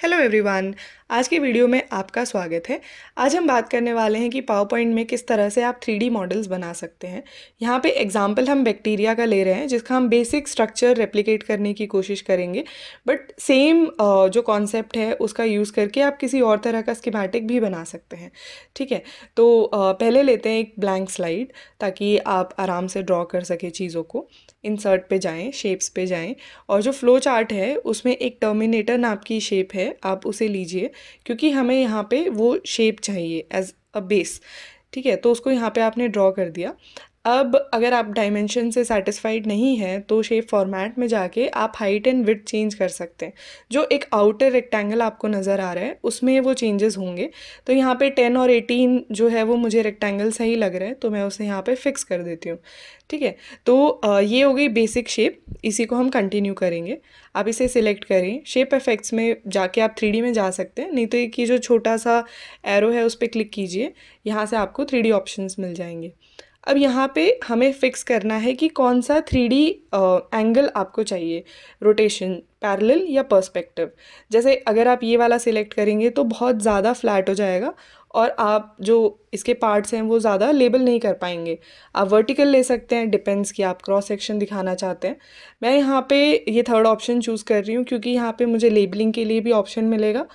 Hello everyone, आज के video में आपका स्वागत है आज हम बात करने वाले हैं कि पावर पॉइंट में किस तरह से आप थ्री मॉडल्स बना सकते हैं यहाँ पे एग्जाम्पल हम बैक्टीरिया का ले रहे हैं जिसका हम बेसिक स्ट्रक्चर रेप्लिकेट करने की कोशिश करेंगे बट सेम जो कॉन्सेप्ट है उसका यूज़ करके आप किसी और तरह का स्कीमेटिक भी बना सकते हैं ठीक है तो पहले लेते हैं एक ब्लैंक स्लाइड ताकि आप आराम से ड्रॉ कर सकें चीज़ों को इंसर्ट पे जाएँ शेप्स पे जाएँ और जो फ्लो चार्ट है उसमें एक टर्मिनेटर नाप की शेप है आप उसे लीजिए क्योंकि हमें यहाँ पे वो शेप चाहिए एज अ बेस ठीक है तो उसको यहाँ पे आपने ड्रॉ कर दिया अब अगर आप डायमेंशन से सेटिस्फाइड नहीं है तो शेप फॉर्मेट में जाके आप हाइट एंड विथ चेंज कर सकते हैं जो एक आउटर रेक्टेंगल आपको नज़र आ रहा है उसमें वो चेंजेस होंगे तो यहाँ पे टेन और एटीन जो है वो मुझे रेक्टेंगल सही लग रहा है तो मैं उसे यहाँ पे फिक्स कर देती हूँ ठीक है तो ये हो गई बेसिक शेप इसी को हम कंटिन्यू करेंगे आप इसे सिलेक्ट करें शेप इफेक्ट्स में जाके आप थ्री में जा सकते हैं नहीं तो ये जो छोटा सा एरो है उस पर क्लिक कीजिए यहाँ से आपको थ्री ऑप्शंस मिल जाएंगे अब यहाँ पे हमें फिक्स करना है कि कौन सा थ्री डी एंगल आपको चाहिए रोटेशन पैरेलल या पर्सपेक्टिव जैसे अगर आप ये वाला सिलेक्ट करेंगे तो बहुत ज़्यादा फ्लैट हो जाएगा और आप जो इसके पार्ट्स हैं वो ज़्यादा लेबल नहीं कर पाएंगे आप वर्टिकल ले सकते हैं डिपेंड्स कि आप क्रॉस सेक्शन दिखाना चाहते हैं मैं यहाँ पे ये थर्ड ऑप्शन चूज़ कर रही हूँ क्योंकि यहाँ पे मुझे लेबलिंग के लिए भी ऑप्शन मिलेगा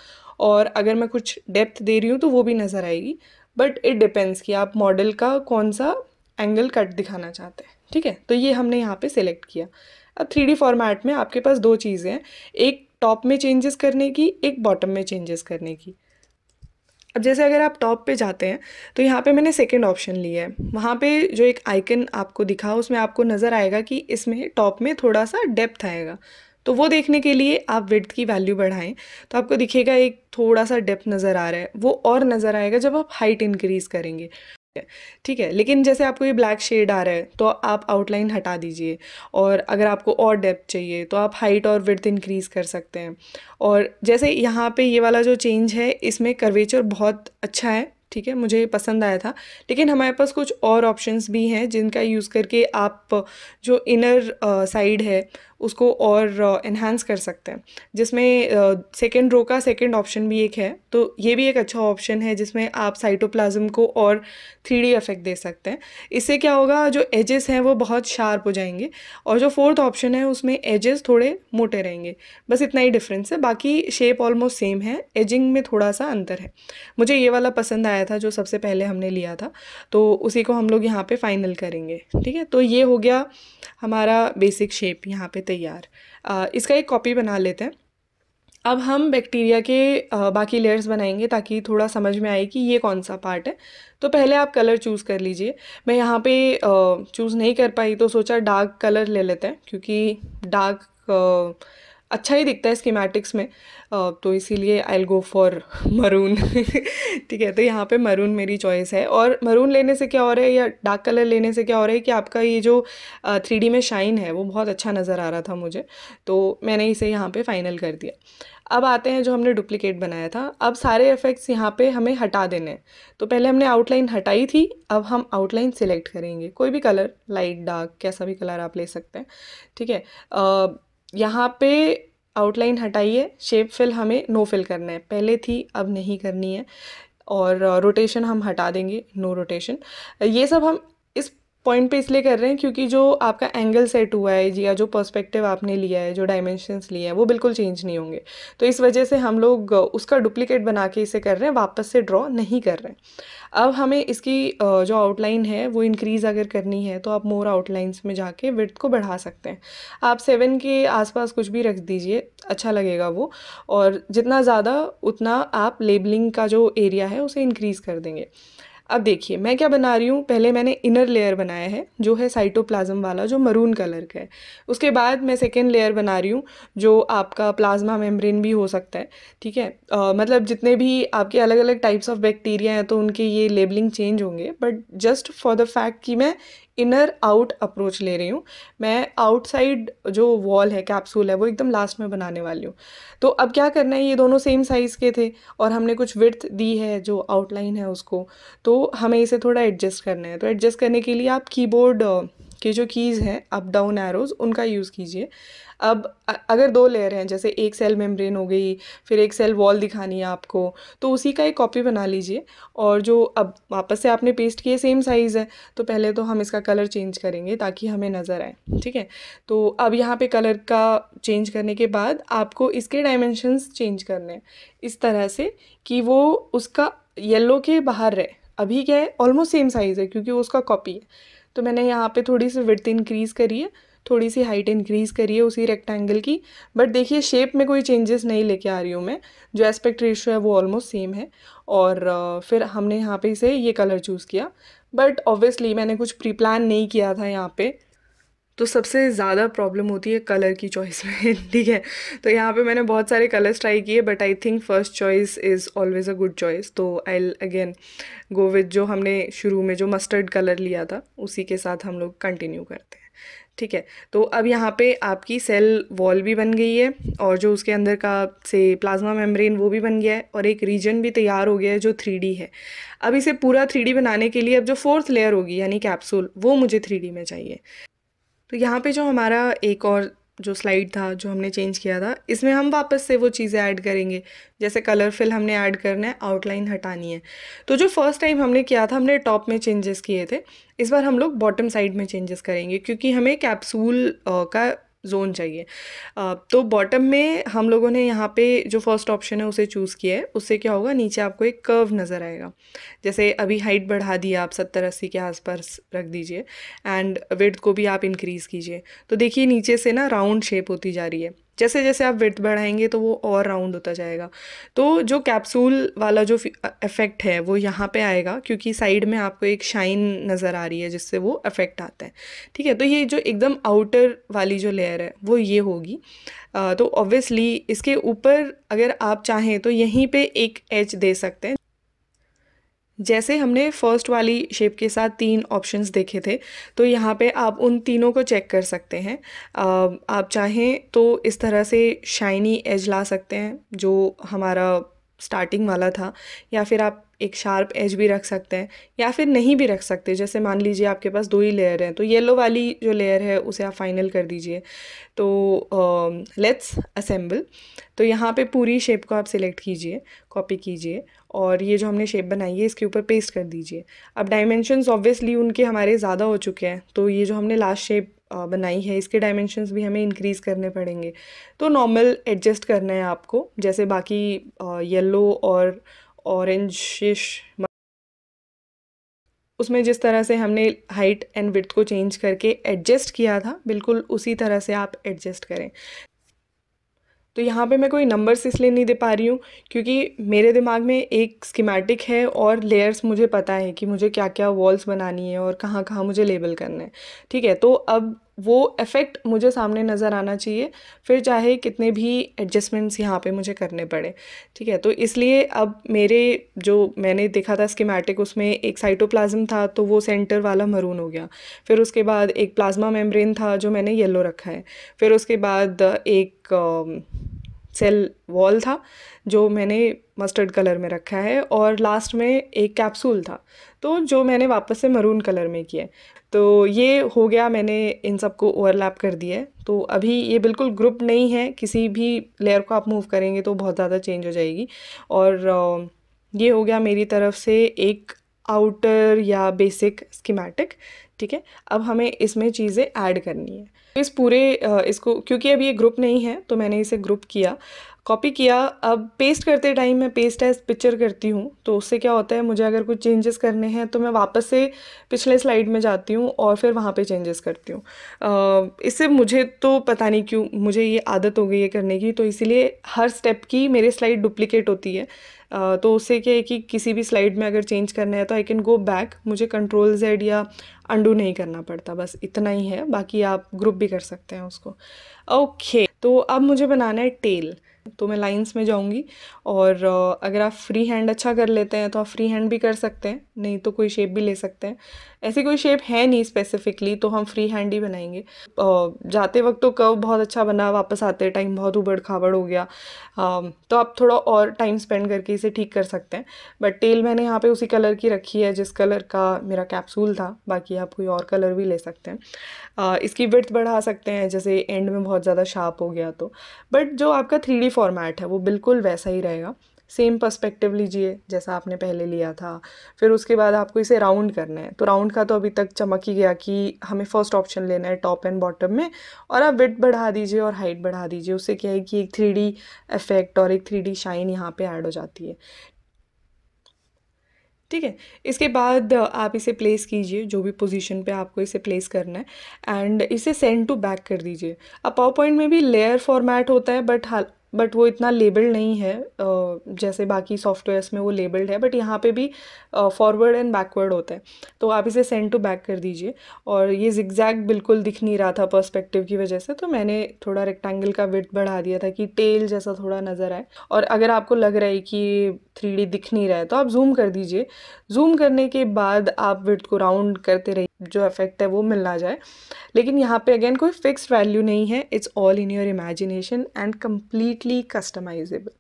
और अगर मैं कुछ डेप्थ दे रही हूँ तो वो भी नज़र आएगी बट इट डिपेंड्स कि आप मॉडल का कौन सा एंगल कट दिखाना चाहते हैं ठीक है तो ये हमने यहाँ पे सेलेक्ट किया अब थ्री फॉर्मेट में आपके पास दो चीज़ें हैं एक टॉप में चेंजेस करने की एक बॉटम में चेंजेस करने की अब जैसे अगर आप टॉप पे जाते हैं तो यहाँ पे मैंने सेकंड ऑप्शन लिया है वहाँ पे जो एक आइकन आपको दिखा उसमें आपको नज़र आएगा कि इसमें टॉप में थोड़ा सा डेप्थ आएगा तो वो देखने के लिए आप विड्थ की वैल्यू बढ़ाएं तो आपको दिखेगा एक थोड़ा सा डेप्थ नज़र आ रहा है वो और नज़र आएगा जब आप हाइट इंक्रीज़ करेंगे ठीक है लेकिन जैसे आपको ये ब्लैक शेड आ रहा है तो आप आउटलाइन हटा दीजिए और अगर आपको और डेप्थ चाहिए तो आप हाइट और विर्थ इंक्रीज़ कर सकते हैं और जैसे यहाँ पे ये वाला जो चेंज है इसमें कर्वेचर बहुत अच्छा है ठीक है मुझे पसंद आया था लेकिन हमारे पास कुछ और ऑप्शंस भी हैं जिनका यूज़ करके आप जो इनर साइड है उसको और इन्हांस कर सकते हैं जिसमें सेकेंड रो का सेकेंड ऑप्शन भी एक है तो ये भी एक अच्छा ऑप्शन है जिसमें आप साइटोप्लाज्म को और थ्री इफेक्ट दे सकते हैं इससे क्या होगा जो एजेस हैं वो बहुत शार्प हो जाएंगे और जो फोर्थ ऑप्शन है उसमें एजेस थोड़े मोटे रहेंगे बस इतना ही डिफरेंस है बाकी शेप ऑलमोस्ट सेम है एजिंग में थोड़ा सा अंतर है मुझे ये वाला पसंद आया था जो सबसे पहले हमने लिया था तो उसी को हम लोग यहाँ पर फाइनल करेंगे ठीक है तो ये हो गया हमारा बेसिक शेप यहाँ पे तैयार इसका एक कॉपी बना लेते हैं अब हम बैक्टीरिया के बाकी लेयर्स बनाएंगे ताकि थोड़ा समझ में आए कि ये कौन सा पार्ट है तो पहले आप कलर चूज़ कर लीजिए मैं यहाँ पे चूज़ नहीं कर पाई तो सोचा डार्क कलर ले लेते हैं क्योंकि डार्क अच्छा ही दिखता है स्कीमेटिक्स में तो इसीलिए I'll go for maroon ठीक है तो यहाँ पे मरून मेरी चॉइस है और मरून लेने से क्या हो रहा है या डार्क कलर लेने से क्या हो रहा है कि आपका ये जो थ्री डी में शाइन है वो बहुत अच्छा नज़र आ रहा था मुझे तो मैंने इसे यहाँ पे फाइनल कर दिया अब आते हैं जो हमने डुप्लिकेट बनाया था अब सारे इफ़ेक्ट्स यहाँ पे हमें हटा देने हैं तो पहले हमने आउटलाइन हटाई थी अब हम आउटलाइन सिलेक्ट करेंगे कोई भी कलर लाइट डार्क कैसा भी कलर आप ले सकते हैं ठीक है यहाँ पे आउटलाइन हटाइए शेप फिल हमें नो फिल करना है पहले थी अब नहीं करनी है और रोटेशन हम हटा देंगे नो रोटेशन ये सब हम पॉइंट पे इसलिए कर रहे हैं क्योंकि जो आपका एंगल सेट हुआ है या जो पर्सपेक्टिव आपने लिया है जो डायमेंशंस लिए हैं वो बिल्कुल चेंज नहीं होंगे तो इस वजह से हम लोग उसका डुप्लीकेट बना के इसे कर रहे हैं वापस से ड्रॉ नहीं कर रहे हैं अब हमें इसकी जो आउटलाइन है वो इंक्रीज़ अगर करनी है तो आप मोर आउटलाइंस में जाके विथ को बढ़ा सकते हैं आप सेवन के आसपास कुछ भी रख दीजिए अच्छा लगेगा वो और जितना ज़्यादा उतना आप लेबलिंग का जो एरिया है उसे इंक्रीज़ कर देंगे अब देखिए मैं क्या बना रही हूँ पहले मैंने इनर लेयर बनाया है जो है साइटोप्लाज्म वाला जो मरून कलर का है उसके बाद मैं सेकेंड लेयर बना रही हूँ जो आपका प्लाज्मा मेम्ब्रेन भी हो सकता है ठीक है आ, मतलब जितने भी आपके अलग अलग टाइप्स ऑफ बैक्टीरिया हैं तो उनके ये लेबलिंग चेंज होंगे but just for the fact कि मैं इनर आउट अप्रोच ले रही हूँ मैं आउटसाइड जो वॉल है कैप्सूल है वो एकदम लास्ट में बनाने वाली हूँ तो अब क्या करना है ये दोनों सेम साइज़ के थे और हमने कुछ विर्थ दी है जो आउटलाइन है उसको तो हमें इसे थोड़ा एडजस्ट करना है तो एडजस्ट करने के लिए आप कीबोर्ड कि जो कीज़ हैं अप डाउन एरोज़ उनका यूज़ कीजिए अब अगर दो लेयर हैं जैसे एक सेल मेम्ब्रेन हो गई फिर एक सेल वॉल दिखानी है आपको तो उसी का एक कॉपी बना लीजिए और जो अब वापस से आपने पेस्ट किए सेम साइज़ है तो पहले तो हम इसका कलर चेंज करेंगे ताकि हमें नज़र आए ठीक है तो अब यहाँ पे कलर का चेंज करने के बाद आपको इसके डायमेंशंस चेंज करने हैं इस तरह से कि वो उसका येल्लो के बाहर रहे अभी क्या है ऑलमोस्ट सेम साइज़ है क्योंकि वो उसका कॉपी है तो मैंने यहाँ पे थोड़ी सी विर्थ इंक्रीज़ करी है थोड़ी सी हाइट इंक्रीज़ करी है उसी रेक्टेंगल की बट देखिए शेप में कोई चेंजेस नहीं लेके आ रही हूँ मैं जो एस्पेक्ट रेशो है वो ऑलमोस्ट सेम है और फिर हमने यहाँ पे इसे ये कलर चूज़ किया बट ऑब्वियसली मैंने कुछ प्री प्लान नहीं किया था यहाँ पे तो सबसे ज़्यादा प्रॉब्लम होती है कलर की चॉइस में ठीक है तो यहाँ पे मैंने बहुत सारे कलर्स ट्राई किए but I think first choice is always a good choice तो आई अगेन गो विद जो हमने शुरू में जो मस्टर्ड कलर लिया था उसी के साथ हम लोग कंटिन्यू करते हैं ठीक है तो अब यहाँ पे आपकी सेल वॉल भी बन गई है और जो उसके अंदर का से प्लाज्मा मेम्ब्रेन वो भी बन गया है और एक रीजन भी तैयार हो गया है जो थ्री है अब इसे पूरा थ्री बनाने के लिए अब जो फोर्थ लेयर होगी यानी कैप्सूल वो मुझे थ्री में चाहिए तो यहाँ पे जो हमारा एक और जो स्लाइड था जो हमने चेंज किया था इसमें हम वापस से वो चीज़ें ऐड करेंगे जैसे कलर फिल हमने ऐड करना है आउटलाइन हटानी है तो जो फर्स्ट टाइम हमने किया था हमने टॉप में चेंजेस किए थे इस बार हम लोग बॉटम साइड में चेंजेस करेंगे क्योंकि हमें कैप्सूल का जोन चाहिए तो बॉटम में हम लोगों ने यहाँ पे जो फर्स्ट ऑप्शन है उसे चूज़ किया है उससे क्या होगा नीचे आपको एक कर्व नज़र आएगा जैसे अभी हाइट बढ़ा दी आप सत्तर अस्सी के आसपास रख दीजिए एंड वेट को भी आप इंक्रीज़ कीजिए तो देखिए नीचे से ना राउंड शेप होती जा रही है जैसे जैसे आप विथ बढ़ाएंगे तो वो और राउंड होता जाएगा तो जो कैप्सूल वाला जो इफ़ेक्ट है वो यहाँ पे आएगा क्योंकि साइड में आपको एक शाइन नज़र आ रही है जिससे वो इफ़ेक्ट आता है ठीक है तो ये जो एकदम आउटर वाली जो लेयर है वो ये होगी तो ऑब्वियसली इसके ऊपर अगर आप चाहें तो यहीं पर एक एच दे सकते हैं जैसे हमने फर्स्ट वाली शेप के साथ तीन ऑप्शंस देखे थे तो यहाँ पे आप उन तीनों को चेक कर सकते हैं आप चाहें तो इस तरह से शाइनी एज ला सकते हैं जो हमारा स्टार्टिंग वाला था या फिर आप एक शार्प एज भी रख सकते हैं या फिर नहीं भी रख सकते जैसे मान लीजिए आपके पास दो ही लेयर हैं तो येलो वाली जो लेयर है उसे आप फाइनल कर दीजिए तो लेट्स uh, असेंबल तो यहाँ पे पूरी शेप को आप सिलेक्ट कीजिए कॉपी कीजिए और ये जो हमने शेप बनाई है इसके ऊपर पेस्ट कर दीजिए अब डायमेंशनस ऑब्वियसली उनके हमारे ज़्यादा हो चुके हैं तो ये जो हमने लास्ट शेप बनाई है इसके डायमेंशंस भी हमें इंक्रीज़ करने पड़ेंगे तो नॉर्मल एडजस्ट करना है आपको जैसे बाकी येलो और ऑरेंजिश उसमें जिस तरह से हमने हाइट एंड विथ को चेंज करके एडजस्ट किया था बिल्कुल उसी तरह से आप एडजस्ट करें तो यहाँ पे मैं कोई नंबर्स इसलिए नहीं दे पा रही हूँ क्योंकि मेरे दिमाग में एक स्कीमेटिक है और लेयर्स मुझे पता है कि मुझे क्या क्या वॉल्स बनानी है और कहाँ कहाँ मुझे लेबल करना है ठीक है तो अब वो इफ़ेक्ट मुझे सामने नज़र आना चाहिए फिर चाहे कितने भी एडजस्टमेंट्स यहाँ पे मुझे करने पड़े ठीक है तो इसलिए अब मेरे जो मैंने देखा था स्कीमेटिक उसमें एक साइटोप्लाज्म था तो वो सेंटर वाला मरून हो गया फिर उसके बाद एक प्लाज्मा मेम्ब्रेन था जो मैंने येलो रखा है फिर उसके बाद एक सेल वॉल था जो मैंने मस्टर्ड कलर में रखा है और लास्ट में एक कैप्सूल था तो जो मैंने वापस से मरून कलर में किया तो ये हो गया मैंने इन सबको ओवरलैप कर दिया है तो अभी ये बिल्कुल ग्रुप नहीं है किसी भी लेयर को आप मूव करेंगे तो बहुत ज़्यादा चेंज हो जाएगी और ये हो गया मेरी तरफ से एक आउटर या बेसिक स्कीमेटिक ठीक है अब हमें इसमें चीज़ें ऐड करनी है तो इस पूरे इसको क्योंकि अब ये ग्रुप नहीं है तो मैंने इसे ग्रुप किया कॉपी किया अब पेस्ट करते टाइम मैं पेस्ट एज पिक्चर करती हूँ तो उससे क्या होता है मुझे अगर कुछ चेंजेस करने हैं तो मैं वापस से पिछले स्लाइड में जाती हूँ और फिर वहाँ पे चेंजेस करती हूँ इससे मुझे तो पता नहीं क्यों मुझे ये आदत हो गई है करने की तो इसीलिए हर स्टेप की मेरे स्लाइड डुप्लीकेट होती है आ, तो उससे क्या है कि किसी भी स्लाइड में अगर चेंज करना है तो आई कैन गो बैक मुझे कंट्रोल जेड या अंडू नहीं करना पड़ता बस इतना ही है बाकी आप ग्रुप भी कर सकते हैं उसको ओके okay, तो अब मुझे बनाना है टेल तो मैं लाइंस में जाऊँगी और अगर आप फ्री हैंड अच्छा कर लेते हैं तो आप फ्री हैंड भी कर सकते हैं नहीं तो कोई शेप भी ले सकते हैं ऐसी कोई शेप है नहीं स्पेसिफिकली तो हम फ्री हैंड ही बनाएंगे जाते वक्त तो कर्व बहुत अच्छा बना वापस आते टाइम बहुत उबड़ खाबड़ हो गया तो आप थोड़ा और टाइम स्पेंड करके इसे ठीक कर सकते हैं बट टेल मैंने यहाँ पे उसी कलर की रखी है जिस कलर का मेरा कैप्सूल था बाकी आप कोई और कलर भी ले सकते हैं इसकी विर्थ बढ़ा सकते हैं जैसे एंड में बहुत ज़्यादा शार्प हो गया तो बट जो आपका थ्री फॉर्मेट है वो बिल्कुल वैसा ही रहेगा सेम पर्सपेक्टिव लीजिए जैसा आपने पहले लिया था फिर उसके बाद आपको इसे राउंड करना है तो राउंड का तो अभी तक चमक ही गया कि हमें फर्स्ट ऑप्शन लेना है टॉप एंड बॉटम में और आप विथ बढ़ा दीजिए और हाइट बढ़ा दीजिए उससे क्या है कि एक थ्री इफ़ेक्ट और एक थ्री शाइन यहाँ पर ऐड हो जाती है ठीक है इसके बाद आप इसे प्लेस कीजिए जो भी पोजीशन पे आपको इसे प्लेस करना है एंड इसे सेंड टू बैक कर दीजिए अब पावर पॉइंट में भी लेयर फॉर्मेट होता है बट हाल बट वो इतना लेबल्ड नहीं है जैसे बाकी सॉफ्टवेयर्स में वो लेबल्ड है बट यहाँ पे भी फॉरवर्ड एंड बैकवर्ड होता है तो आप इसे सेंड टू बैक कर दीजिए और ये जिग्जैग बिल्कुल दिख नहीं रहा था पर्सपेक्टिव की वजह से तो मैंने थोड़ा रेक्टेंगल का विथ बढ़ा दिया था कि टेल जैसा थोड़ा नज़र आए और अगर आपको लग रहा है कि थ्री दिख नहीं रहा है तो आप जूम कर दीजिए जूम करने के बाद आप विथ को राउंड करते रहिए जो इफ़ेक्ट है वो मिलना जाए लेकिन यहाँ पे अगेन कोई फिक्स वैल्यू नहीं है it's all in your imagination and completely customisable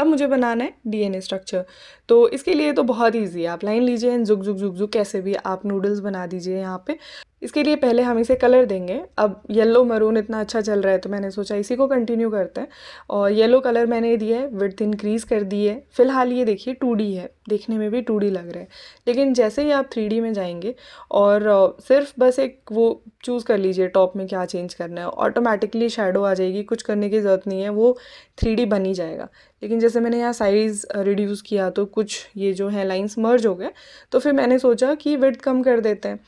अब मुझे बनाना है डीएनए स्ट्रक्चर तो इसके लिए तो बहुत ईजी है आप लाइन लीजिए एंड झुक झुक झुक झुक कैसे भी आप नूडल्स बना दीजिए यहाँ पे इसके लिए पहले हम इसे कलर देंगे अब येलो मरून इतना अच्छा चल रहा है तो मैंने सोचा इसी को कंटिन्यू करते हैं और येलो कलर मैंने दिया है विथ इनक्रीज़ कर दी है फ़िलहाल ये देखिए टू है देखने में भी टू लग रहा है लेकिन जैसे ही आप थ्री में जाएंगे और सिर्फ बस एक वो चूज़ कर लीजिए टॉप में क्या चेंज करना है ऑटोमेटिकली शेडो आ जाएगी कुछ करने की ज़रूरत नहीं है वो थ्री बन ही जाएगा लेकिन जैसे मैंने यहाँ साइज़ रिड्यूस किया तो कुछ ये जो है लाइंस मर्ज हो गए तो फिर मैंने सोचा कि विथ कम कर देते हैं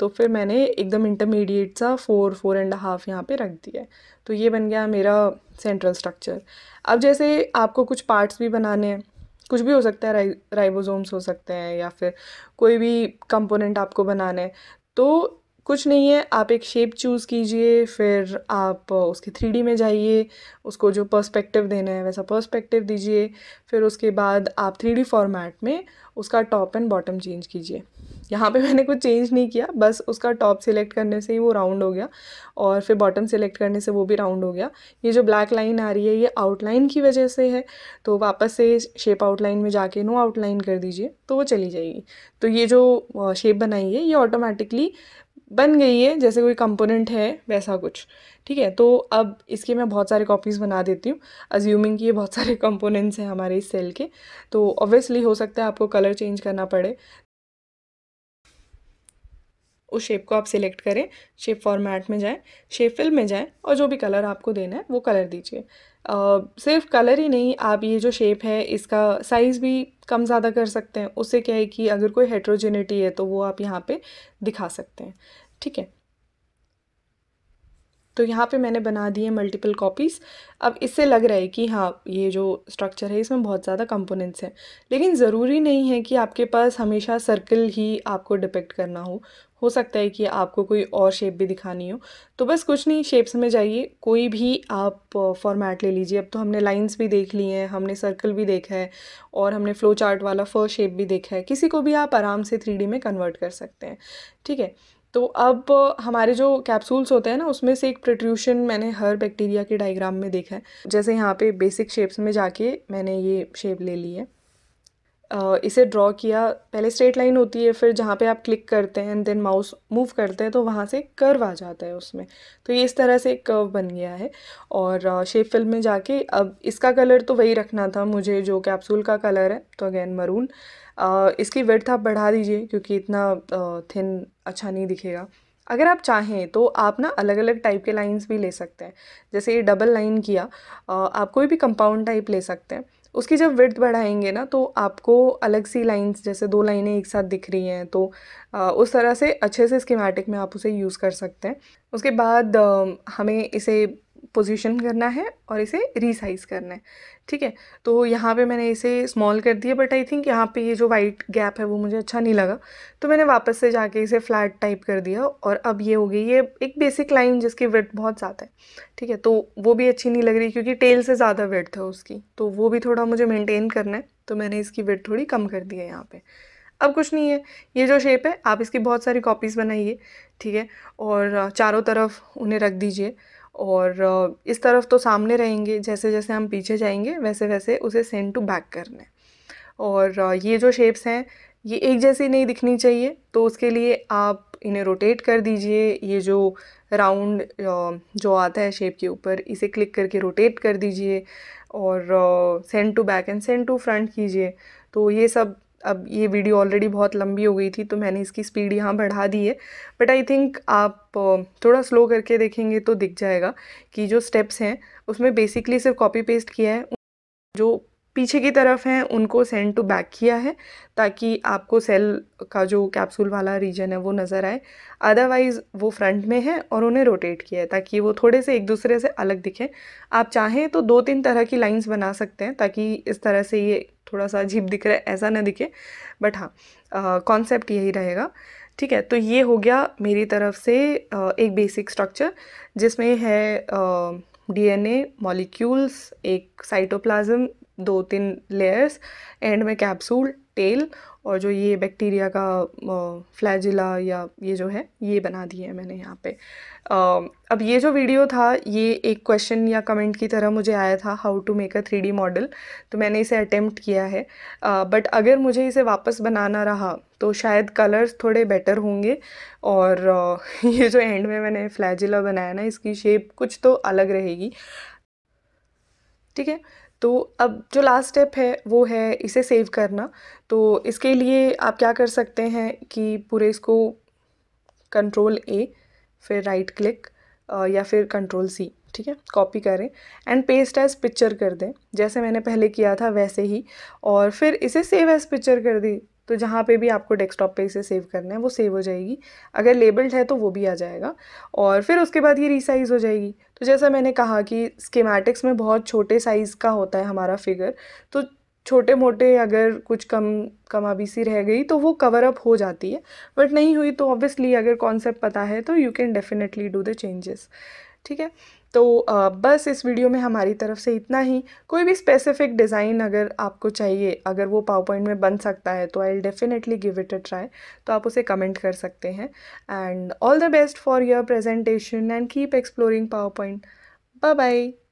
तो फिर मैंने एकदम इंटरमीडिएट सा फोर फोर एंड हाफ यहाँ पे रख दिया है तो ये बन गया मेरा सेंट्रल स्ट्रक्चर अब जैसे आपको कुछ पार्ट्स भी बनाने हैं कुछ भी हो सकता है राइबोसोम्स हो सकते हैं या फिर कोई भी कंपोनेंट आपको बनाना है तो कुछ नहीं है आप एक शेप चूज़ कीजिए फिर आप उसके थ्री में जाइए उसको जो पर्सपेक्टिव देना है वैसा पर्सपेक्टिव दीजिए फिर उसके बाद आप थ्री फॉर्मेट में उसका टॉप एंड बॉटम चेंज कीजिए यहाँ पे मैंने कुछ चेंज नहीं किया बस उसका टॉप सिलेक्ट करने से ही वो राउंड हो गया और फिर बॉटम सिलेक्ट करने से वो भी राउंड हो गया ये जो ब्लैक लाइन आ रही है ये आउटलाइन की वजह से है तो वापस से शेप आउटलाइन में जाके नो आउटलाइन कर दीजिए तो वो चली जाएगी तो ये जो शेप बनाई है ये ऑटोमेटिकली बन गई है जैसे कोई कंपोनेंट है वैसा कुछ ठीक है तो अब इसके मैं बहुत सारे कॉपीज़ बना देती हूँ अज्यूमिंग कि ये बहुत सारे कंपोनेंट्स हैं हमारे इस सेल के तो ऑब्वियसली हो सकता है आपको कलर चेंज करना पड़े उस शेप को आप सिलेक्ट करें शेप फॉर्मेट में जाएं शेप फिल में जाएं और जो भी कलर आपको देना है वो कलर दीजिए सिर्फ कलर ही नहीं आप ये जो शेप है इसका साइज़ भी कम ज़्यादा कर सकते हैं उससे क्या है कि अगर कोई हेट्रोजेनिटी है तो वो आप यहाँ पे दिखा सकते हैं ठीक है तो यहाँ पे मैंने बना दिए मल्टीपल कॉपीज़ अब इससे लग रहा है कि हाँ ये जो स्ट्रक्चर है इसमें बहुत ज़्यादा कंपोनेंट्स हैं लेकिन ज़रूरी नहीं है कि आपके पास हमेशा सर्कल ही आपको डिपेक्ट करना हो हो सकता है कि आपको कोई और शेप भी दिखानी हो तो बस कुछ नहीं शेप्स में जाइए कोई भी आप फॉर्मेट ले लीजिए अब तो हमने लाइंस भी देख ली हैं हमने सर्कल भी देखा है और हमने फ्लो चार्ट वाला फर्स्ट शेप भी देखा है किसी को भी आप आराम से थ्री में कन्वर्ट कर सकते हैं ठीक है तो अब हमारे जो कैप्सूल्स होते हैं ना उसमें से एक प्रोट्रूशन मैंने हर बैक्टीरिया के डायग्राम में देखा है जैसे यहाँ पे बेसिक शेप्स में जाके मैंने ये शेप ले ली है इसे ड्रॉ किया पहले स्ट्रेट लाइन होती है फिर जहाँ पे आप क्लिक करते हैं एंड देन माउस मूव करते हैं तो वहाँ से कर्व आ जाता है उसमें तो ये इस तरह से एक कर्व बन गया है और शेप फिल में जाके अब इसका कलर तो वही रखना था मुझे जो कैप्सूल का कलर है तो अगेन मरून इसकी वर्थ आप बढ़ा दीजिए क्योंकि इतना थिन अच्छा नहीं दिखेगा अगर आप चाहें तो आप ना अलग अलग टाइप के लाइंस भी ले सकते हैं जैसे ये डबल लाइन किया आप कोई भी कंपाउंड टाइप ले सकते हैं उसकी जब विड्थ बढ़ाएंगे ना तो आपको अलग सी लाइंस जैसे दो लाइनें एक साथ दिख रही हैं तो उस तरह से अच्छे से स्कीमेटिक में आप उसे यूज़ कर सकते हैं उसके बाद हमें इसे पोजीशन करना है और इसे रीसाइज़ करना है ठीक है तो यहाँ पे मैंने इसे स्मॉल कर दिया बट आई थिंक यहाँ पे ये जो वाइट गैप है वो मुझे अच्छा नहीं लगा तो मैंने वापस से जाके इसे फ्लैट टाइप कर दिया और अब ये हो गई ये एक बेसिक लाइन जिसकी वेट बहुत ज़्यादा है ठीक है तो वो भी अच्छी नहीं लग रही क्योंकि टेल से ज़्यादा वेट है उसकी तो वो भी थोड़ा मुझे मेनटेन करना है तो मैंने इसकी वेट थोड़ी कम कर दी है यहाँ पर अब कुछ नहीं है ये जो शेप है आप इसकी बहुत सारी कॉपीज़ बनाइए ठीक है और चारों तरफ उन्हें रख दीजिए और इस तरफ तो सामने रहेंगे जैसे जैसे हम पीछे जाएंगे वैसे वैसे उसे सेंड टू बैक करना है और ये जो शेप्स हैं ये एक जैसी नहीं दिखनी चाहिए तो उसके लिए आप इन्हें रोटेट कर दीजिए ये जो राउंड जो आता है शेप के ऊपर इसे क्लिक करके रोटेट कर दीजिए और send to back and send to front कीजिए तो ये सब अब ये वीडियो ऑलरेडी बहुत लंबी हो गई थी तो मैंने इसकी स्पीड यहाँ बढ़ा दी है बट आई थिंक आप थोड़ा स्लो करके देखेंगे तो दिख जाएगा कि जो स्टेप्स हैं उसमें बेसिकली सिर्फ कॉपी पेस्ट किया है जो पीछे की तरफ हैं उनको सेंड टू बैक किया है ताकि आपको सेल का जो कैप्सूल वाला रीजन है वो नज़र आए अदरवाइज़ वो फ्रंट में है और उन्हें रोटेट किया है ताकि वो थोड़े से एक दूसरे से अलग दिखें आप चाहें तो दो तीन तरह की लाइंस बना सकते हैं ताकि इस तरह से ये थोड़ा सा अजीब दिख रहा है ऐसा ना दिखे बट हाँ कॉन्सेप्ट यही रहेगा ठीक है तो ये हो गया मेरी तरफ से आ, एक बेसिक स्ट्रक्चर जिसमें है डीएनए uh, मॉलिक्यूल्स एक साइटोप्लाज्म दो तीन लेयर्स एंड में कैप्सूल टेल और जो ये बैक्टीरिया का फ्लैजिला या ये जो है ये बना दिए है मैंने यहाँ पे अब ये जो वीडियो था ये एक क्वेश्चन या कमेंट की तरह मुझे आया था how to make a three model तो मैंने इसे अटैम्प्ट किया है बट अगर मुझे इसे वापस बनाना रहा तो शायद कलर्स थोड़े बेटर होंगे और ये जो एंड में मैंने फ्लैजिला बनाया ना इसकी शेप कुछ तो अलग रहेगी ठीक है तो अब जो लास्ट स्टेप है वो है इसे सेव करना तो इसके लिए आप क्या कर सकते हैं कि पूरे इसको कंट्रोल ए फिर राइट क्लिक या फिर कंट्रोल सी ठीक है कॉपी करें एंड पेस्ट एज पिक्चर कर दें जैसे मैंने पहले किया था वैसे ही और फिर इसे सेव एज पिक्चर कर दी तो जहाँ पे भी आपको डेस्कटॉप पे इसे सेव करना है वो सेव हो जाएगी अगर लेबल्ड है तो वो भी आ जाएगा और फिर उसके बाद ये रिसाइज़ हो जाएगी तो जैसा मैंने कहा कि स्केमेटिक्स में बहुत छोटे साइज़ का होता है हमारा फिगर तो छोटे मोटे अगर कुछ कम कम सी रह गई तो वो कवर अप हो जाती है बट नहीं हुई तो ऑब्वियसली अगर कॉन्सेप्ट पता है तो you can definitely do the changes ठीक है तो बस इस वीडियो में हमारी तरफ से इतना ही कोई भी स्पेसिफिक डिज़ाइन अगर आपको चाहिए अगर वो पावर पॉइंट में बन सकता है तो I will definitely give it a try तो आप उसे कमेंट कर सकते हैं and all the best for your presentation and keep exploring PowerPoint bye bye